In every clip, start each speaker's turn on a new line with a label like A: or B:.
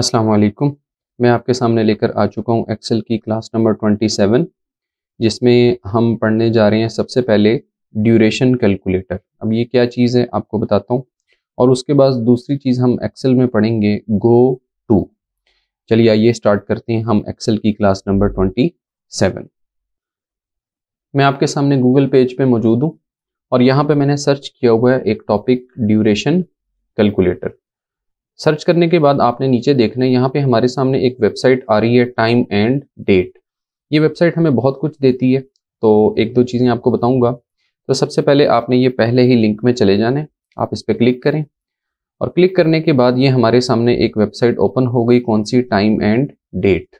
A: अस्सलाम वालेकुम मैं आपके सामने लेकर आ चुका हूँ एक्सेल की क्लास नंबर ट्वेंटी सेवन जिसमें हम पढ़ने जा रहे हैं सबसे पहले ड्यूरेशन कैलकुलेटर अब ये क्या चीज़ है आपको बताता हूँ और उसके बाद दूसरी चीज़ हम एक्सेल में पढ़ेंगे गो टू चलिए आइए स्टार्ट करते हैं हम एक्सेल की क्लास नंबर ट्वेंटी सेवन मैं आपके सामने गूगल पेज पे मौजूद हूँ और यहाँ पर मैंने सर्च किया हुआ है एक टॉपिक ड्यूरेशन कैलकुलेटर सर्च करने के बाद आपने नीचे देखना है यहाँ पे हमारे सामने एक वेबसाइट आ रही है टाइम एंड डेट ये वेबसाइट हमें बहुत कुछ देती है तो एक दो चीज़ें आपको बताऊंगा तो सबसे पहले आपने ये पहले ही लिंक में चले जाना है आप इस पर क्लिक करें और क्लिक करने के बाद ये हमारे सामने एक वेबसाइट ओपन हो गई कौन सी टाइम एंड डेट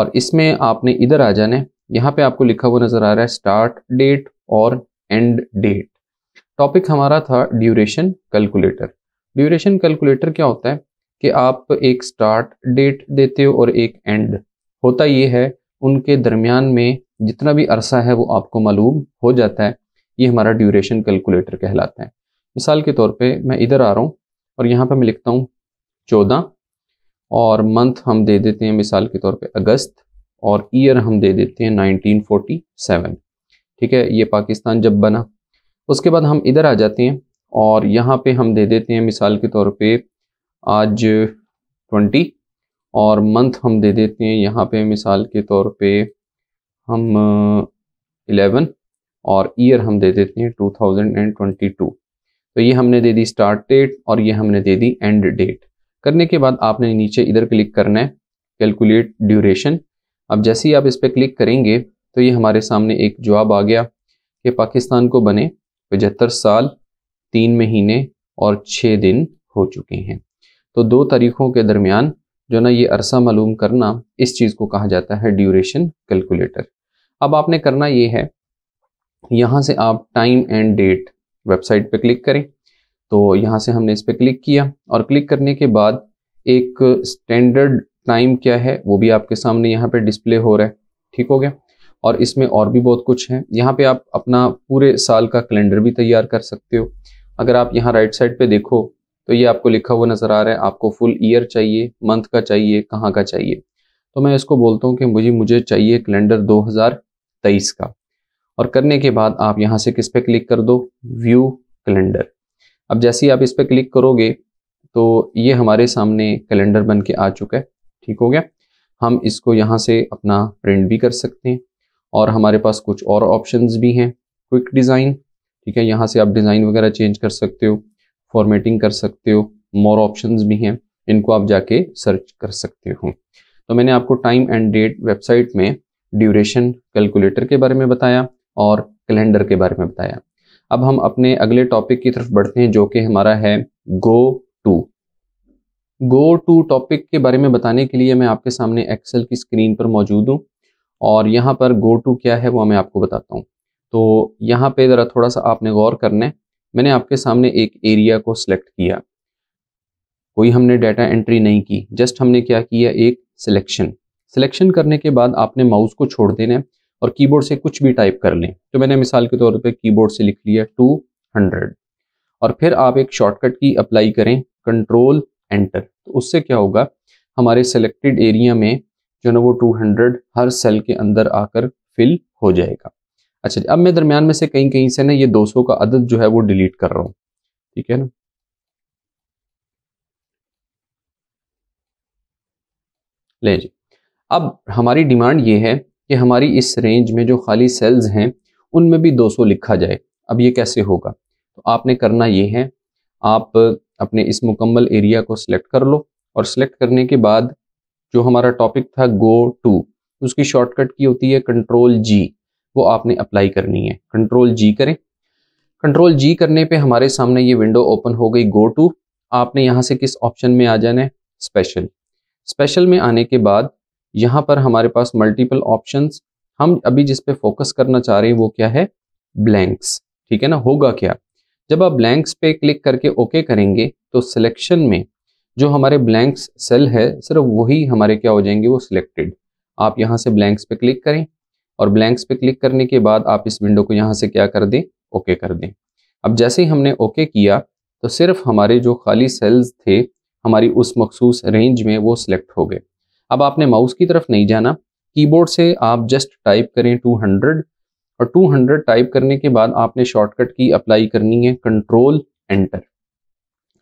A: और इसमें आपने इधर आ जाना है यहाँ पे आपको लिखा हुआ नज़र आ रहा है स्टार्ट डेट और एंड डेट टॉपिक हमारा था ड्यूरेशन कैलकुलेटर ड्यूरेशन कैलकुलेटर क्या होता है कि आप एक स्टार्ट डेट देते हो और एक एंड होता ये है उनके दरमियान में जितना भी अरसा है वो आपको मालूम हो जाता है ये हमारा ड्यूरेशन कैलकुलेटर कहलाता है मिसाल के तौर पे मैं इधर आ रहा हूँ और यहाँ पे मैं लिखता हूँ चौदह और मंथ हम दे देते हैं मिसाल के तौर पे अगस्त और ईयर हम दे देते हैं 1947 ठीक है ये पाकिस्तान जब बना उसके बाद हम इधर आ जाते हैं और यहाँ पे हम दे देते हैं मिसाल के तौर पे आज ट्वेंटी और मंथ हम दे देते हैं यहाँ पे मिसाल के तौर पे हम इलेवन और ईयर हम दे देते हैं two thousand and twenty two तो ये हमने दे दी स्टार्ट डेट और ये हमने दे दी एंड डेट करने के बाद आपने नीचे इधर क्लिक करना है कैलकुलेट ड्यूरेशन अब जैसे ही आप इस पर क्लिक करेंगे तो ये हमारे सामने एक जवाब आ गया कि पाकिस्तान को बने पचहत्तर साल तीन महीने और छः दिन हो चुके हैं तो दो तारीखों के दरमियान जो ना ये अरसा मालूम करना इस चीज़ को कहा जाता है ड्यूरेशन कैलकुलेटर अब आपने करना ये है यहाँ से आप टाइम एंड डेट वेबसाइट पे क्लिक करें तो यहाँ से हमने इस पर क्लिक किया और क्लिक करने के बाद एक स्टैंडर्ड टाइम क्या है वो भी आपके सामने यहाँ पे डिस्प्ले हो रहा है ठीक हो गया और इसमें और भी बहुत कुछ है यहाँ पे आप अपना पूरे साल का कैलेंडर भी तैयार कर सकते हो अगर आप यहाँ राइट साइड पे देखो तो ये आपको लिखा हुआ नज़र आ रहा है आपको फुल ईयर चाहिए मंथ का चाहिए कहाँ का चाहिए तो मैं इसको बोलता हूँ कि मुझे मुझे चाहिए कैलेंडर 2023 का और करने के बाद आप यहाँ से किस पे क्लिक कर दो व्यू कैलेंडर अब जैसे ही आप इस पर क्लिक करोगे तो ये हमारे सामने कैलेंडर बन के आ चुका है ठीक हो गया हम इसको यहाँ से अपना प्रिंट भी कर सकते हैं और हमारे पास कुछ और ऑप्शंस भी हैं क्विक डिज़ाइन ठीक है यहाँ से आप डिज़ाइन वगैरह चेंज कर सकते हो फॉर्मेटिंग कर सकते हो मोर ऑप्शंस भी हैं इनको आप जाके सर्च कर सकते हो तो मैंने आपको टाइम एंड डेट वेबसाइट में ड्यूरेशन कैलकुलेटर के बारे में बताया और कैलेंडर के बारे में बताया अब हम अपने अगले टॉपिक की तरफ बढ़ते हैं जो कि हमारा है go to go to topic के बारे में बताने के लिए मैं आपके सामने एक्सेल की स्क्रीन पर मौजूद हूँ और यहाँ पर गो टू क्या है वो मैं आपको बताता हूँ तो यहाँ पे ज़रा थोड़ा सा आपने गौर करना है मैंने आपके सामने एक एरिया को सिलेक्ट किया कोई हमने डाटा एंट्री नहीं की जस्ट हमने क्या किया एक सिलेक्शन सिलेक्शन करने के बाद आपने माउस को छोड़ देना है और कीबोर्ड से कुछ भी टाइप कर लें तो मैंने मिसाल के तौर पे कीबोर्ड से लिख लिया टू हंड्रेड और फिर आप एक शॉर्टकट की अप्लाई करें कंट्रोल एंटर तो उससे क्या होगा हमारे सेलेक्टेड एरिया में जो है ना वो 200 हर सेल के अंदर आकर फिल हो जाएगा अच्छा अब मैं दरमियान में से कहीं कहीं से ना ये 200 का अदद जो है वो डिलीट कर रहा हूँ ठीक है ना ले जी अब हमारी डिमांड ये है कि हमारी इस रेंज में जो खाली सेल्स हैं उनमें भी 200 लिखा जाए अब ये कैसे होगा तो आपने करना ये है आप अपने इस मुकम्मल एरिया को सिलेक्ट कर लो और सिलेक्ट करने के बाद जो हमारा टॉपिक था गो टू उसकी शॉर्टकट की होती है कंट्रोल जी वो आपने अप्लाई करनी है कंट्रोल जी करें कंट्रोल जी करने पे हमारे सामने ये विंडो ओपन हो गई गो टू आपने यहाँ से किस ऑप्शन में आ जाना है स्पेशल स्पेशल में आने के बाद यहाँ पर हमारे पास मल्टीपल ऑप्शंस हम अभी जिस पे फोकस करना चाह रहे हैं वो क्या है ब्लैंक्स ठीक है ना होगा क्या जब आप ब्लैंक्स पे क्लिक करके ओके करेंगे तो सिलेक्शन में जो हमारे ब्लैंक्स सेल है सिर्फ वही हमारे क्या हो जाएंगे वो सिलेक्टेड आप यहाँ से ब्लैंक्स पे क्लिक करें और ब्लैंक्स पे क्लिक करने के बाद आप इस विंडो को यहाँ से क्या कर दें ओके कर दें अब जैसे ही हमने ओके किया तो सिर्फ हमारे जो खाली सेल्स थे हमारी उस मखसूस रेंज में वो सिलेक्ट हो गए अब आपने माउस की तरफ नहीं जाना कीबोर्ड से आप जस्ट टाइप करें 200 और 200 टाइप करने के बाद आपने शॉर्टकट की अप्लाई करनी है कंट्रोल एंटर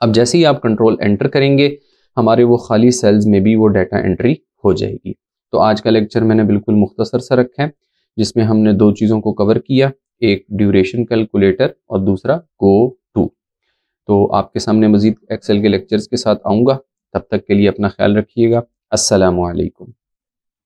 A: अब जैसे ही आप कंट्रोल एंटर करेंगे हमारे वो खाली सेल्स में भी वो डाटा एंट्री हो जाएगी तो आज का लेक्चर मैंने बिल्कुल मुख्तसर सा रखा है जिसमें हमने दो चीज़ों को कवर किया एक ड्यूरेशन कैलकुलेटर और दूसरा गो टू तो आपके सामने मज़ीद एक्सेल के लेक्चर्स के साथ आऊँगा तब तक के लिए अपना ख्याल रखिएगा असलकम